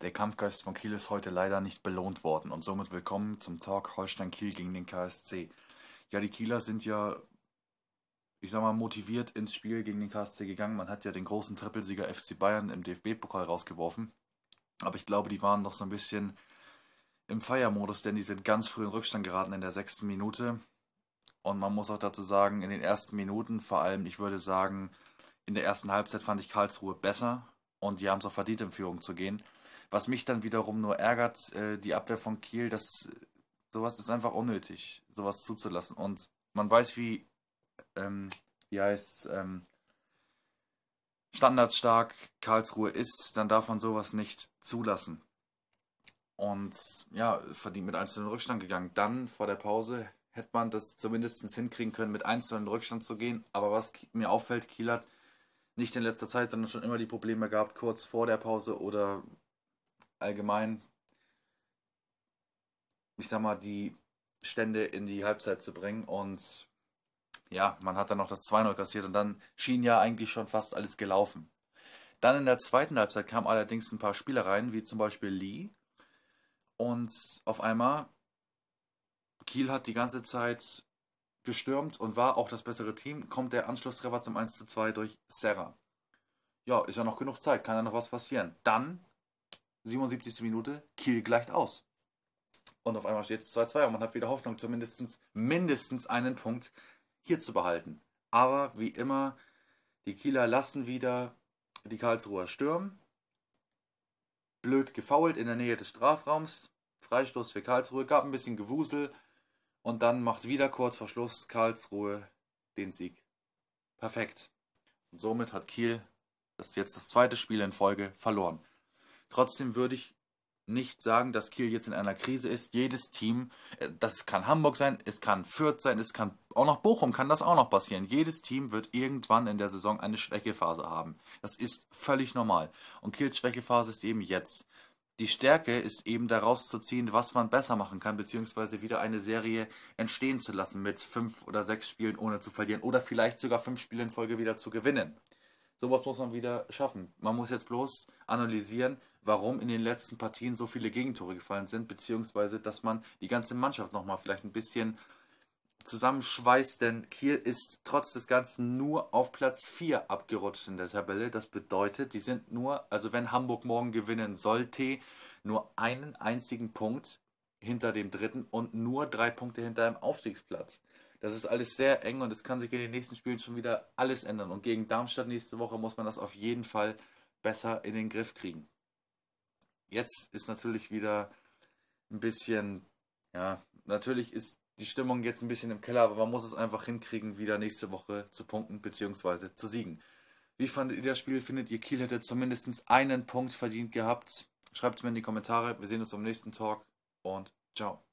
Der Kampfgeist von Kiel ist heute leider nicht belohnt worden und somit willkommen zum Talk Holstein Kiel gegen den KSC. Ja, die Kieler sind ja, ich sag mal, motiviert ins Spiel gegen den KSC gegangen. Man hat ja den großen Trippelsieger FC Bayern im DFB-Pokal rausgeworfen. Aber ich glaube, die waren noch so ein bisschen im Feiermodus, denn die sind ganz früh in Rückstand geraten in der sechsten Minute. Und man muss auch dazu sagen, in den ersten Minuten, vor allem, ich würde sagen, in der ersten Halbzeit fand ich Karlsruhe besser und die haben es auch verdient, in Führung zu gehen. Was mich dann wiederum nur ärgert, äh, die Abwehr von Kiel, das sowas ist einfach unnötig, sowas zuzulassen. Und man weiß, wie, ähm, wie heißt ähm, standardstark Karlsruhe ist, dann darf man sowas nicht zulassen. Und ja, verdient mit einzelnen Rückstand gegangen. Dann vor der Pause hätte man das zumindest hinkriegen können, mit einzelnen Rückstand zu gehen. Aber was mir auffällt, Kiel hat nicht in letzter Zeit, sondern schon immer die Probleme gehabt, kurz vor der Pause oder allgemein, ich sag mal, die Stände in die Halbzeit zu bringen. Und ja, man hat dann noch das 2-0 kassiert und dann schien ja eigentlich schon fast alles gelaufen. Dann in der zweiten Halbzeit kamen allerdings ein paar Spieler rein, wie zum Beispiel Lee. Und auf einmal, Kiel hat die ganze Zeit gestürmt und war auch das bessere Team, kommt der Anschlusstreffer zum 1-2 durch Serra. Ja, ist ja noch genug Zeit, kann ja noch was passieren. Dann 77. Minute, Kiel gleicht aus. Und auf einmal steht es 2-2 und man hat wieder Hoffnung, zumindest mindestens einen Punkt hier zu behalten. Aber wie immer, die Kieler lassen wieder die Karlsruher stürmen. Blöd gefault in der Nähe des Strafraums. Freistoß für Karlsruhe, gab ein bisschen Gewusel und dann macht wieder kurz vor Schluss Karlsruhe den Sieg. Perfekt. Und somit hat Kiel das jetzt das zweite Spiel in Folge verloren. Trotzdem würde ich nicht sagen, dass Kiel jetzt in einer Krise ist. Jedes Team, äh, das kann Hamburg sein, es kann Fürth sein, es kann auch noch Bochum, kann das auch noch passieren. Jedes Team wird irgendwann in der Saison eine Schwächephase haben. Das ist völlig normal. Und Kiels Schwächephase ist eben jetzt. Die Stärke ist eben daraus zu ziehen, was man besser machen kann, beziehungsweise wieder eine Serie entstehen zu lassen mit fünf oder sechs Spielen ohne zu verlieren oder vielleicht sogar fünf Spiele in Folge wieder zu gewinnen. Sowas muss man wieder schaffen. Man muss jetzt bloß analysieren, warum in den letzten Partien so viele Gegentore gefallen sind, beziehungsweise dass man die ganze Mannschaft nochmal vielleicht ein bisschen zusammenschweißt, denn Kiel ist trotz des Ganzen nur auf Platz 4 abgerutscht in der Tabelle. Das bedeutet, die sind nur, also wenn Hamburg morgen gewinnen sollte, nur einen einzigen Punkt hinter dem dritten und nur drei Punkte hinter dem Aufstiegsplatz. Das ist alles sehr eng und es kann sich in den nächsten Spielen schon wieder alles ändern. Und gegen Darmstadt nächste Woche muss man das auf jeden Fall besser in den Griff kriegen. Jetzt ist natürlich wieder ein bisschen, ja, natürlich ist die Stimmung jetzt ein bisschen im Keller, aber man muss es einfach hinkriegen, wieder nächste Woche zu punkten bzw. zu siegen. Wie fandet ihr das Spiel? Findet ihr, Kiel hätte zumindest einen Punkt verdient gehabt? Schreibt es mir in die Kommentare. Wir sehen uns beim nächsten Talk und ciao.